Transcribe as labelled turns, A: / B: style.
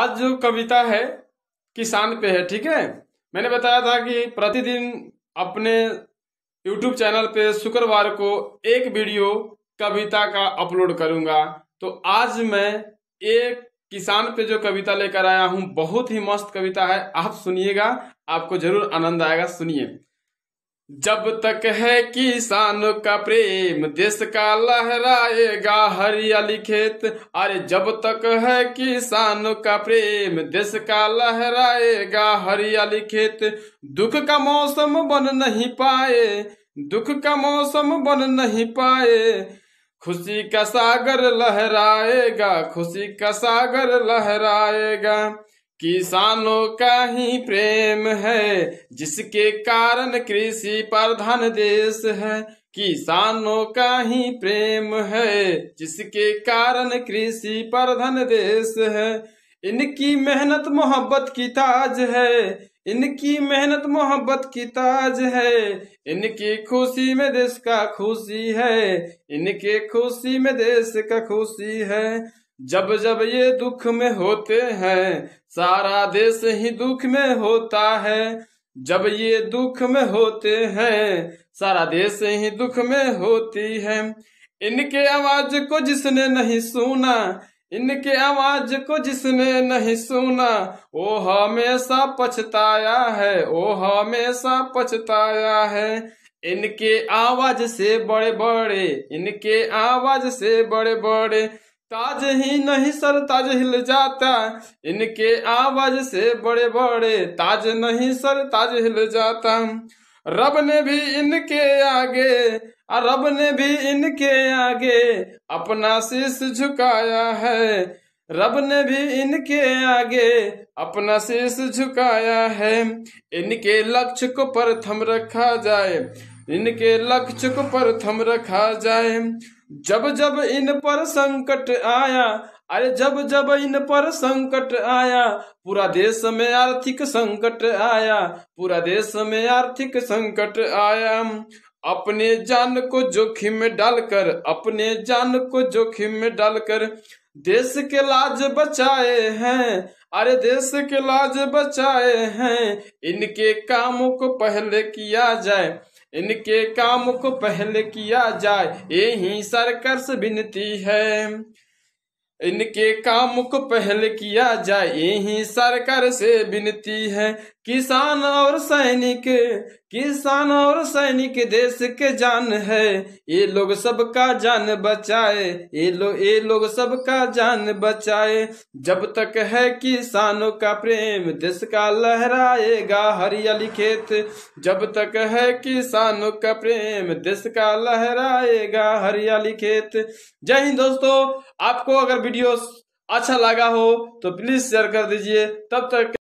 A: आज जो कविता है किसान पे है ठीक है मैंने बताया था कि प्रतिदिन अपने YouTube चैनल पे शुक्रवार को एक वीडियो कविता का अपलोड करूंगा तो आज मैं एक किसान पे जो कविता लेकर आया हूं बहुत ही मस्त कविता है आप सुनिएगा आपको जरूर आनंद आएगा सुनिए जब तक है किसानों का प्रेम देश का लहराएगा हरियाली खेत अरे जब तक है किसानों का प्रेम देश का लहराएगा हरियाली खेत दुख का मौसम बन नहीं पाए दुख का मौसम बन नहीं पाए खुशी का सागर लहराएगा खुशी का सागर लहराएगा किसानों का ही प्रेम है जिसके कारण कृषि प्रधान देश है किसानों का ही प्रेम है जिसके कारण कृषि प्रधान देश है इनकी मेहनत मोहब्बत की ताज है इनकी मेहनत मोहब्बत की ताज है इनकी खुशी में देश का खुशी है इनके खुशी में देश का खुशी है जब जब ये दुख में होते हैं सारा देश ही दुख में होता है जब ये दुख में होते हैं सारा देश ही दुख में होती है इनके आवाज को जिसने नहीं सुना इनके आवाज को जिसने नहीं सुना वो हमेशा पछताया है वो हमेशा पछताया है इनके आवाज से बड़े बड़े इनके आवाज से बड़े बड़े ताज ही नहीं सर ताज हिल जाता इनके आवाज से बड़े बड़े ताज नहीं सर ताज हिल जाता रब ने भी इनके आगे रब ने भी इनके आगे अपना शीश झुकाया है रब ने भी इनके आगे अपना शीश झुकाया है इनके लक्ष्य को प्रथम रखा जाए इनके लक्ष्य को प्रथम रखा जाए जब जब इन पर संकट आया अरे जब जब इन पर संकट आया पूरा देश में आर्थिक संकट आया पूरा देश में आर्थिक संकट आया अपने जान को जोखिम में डालकर अपने जान को जोखिम में डालकर देश के लाज बचाए हैं अरे देश के लाज बचाए हैं इनके कामों को पहले किया जाए इनके काम को पहले किया जाए यही से विनती है इनके काम को पहले किया जाए यही सरकार से विनती है किसान और सैनिक किसान और सैनिक देश के जान है ये लोग सबका जान बचाए ये लोग ये लोग सबका जान बचाए जब तक है किसानों का प्रेम देश का लहराएगा हरियाली खेत जब तक है किसानों का प्रेम देश का लहराएगा हरियाली खेत जय हिंद दोस्तों आपको अगर वीडियो अच्छा लगा हो तो प्लीज शेयर कर दीजिए तब तक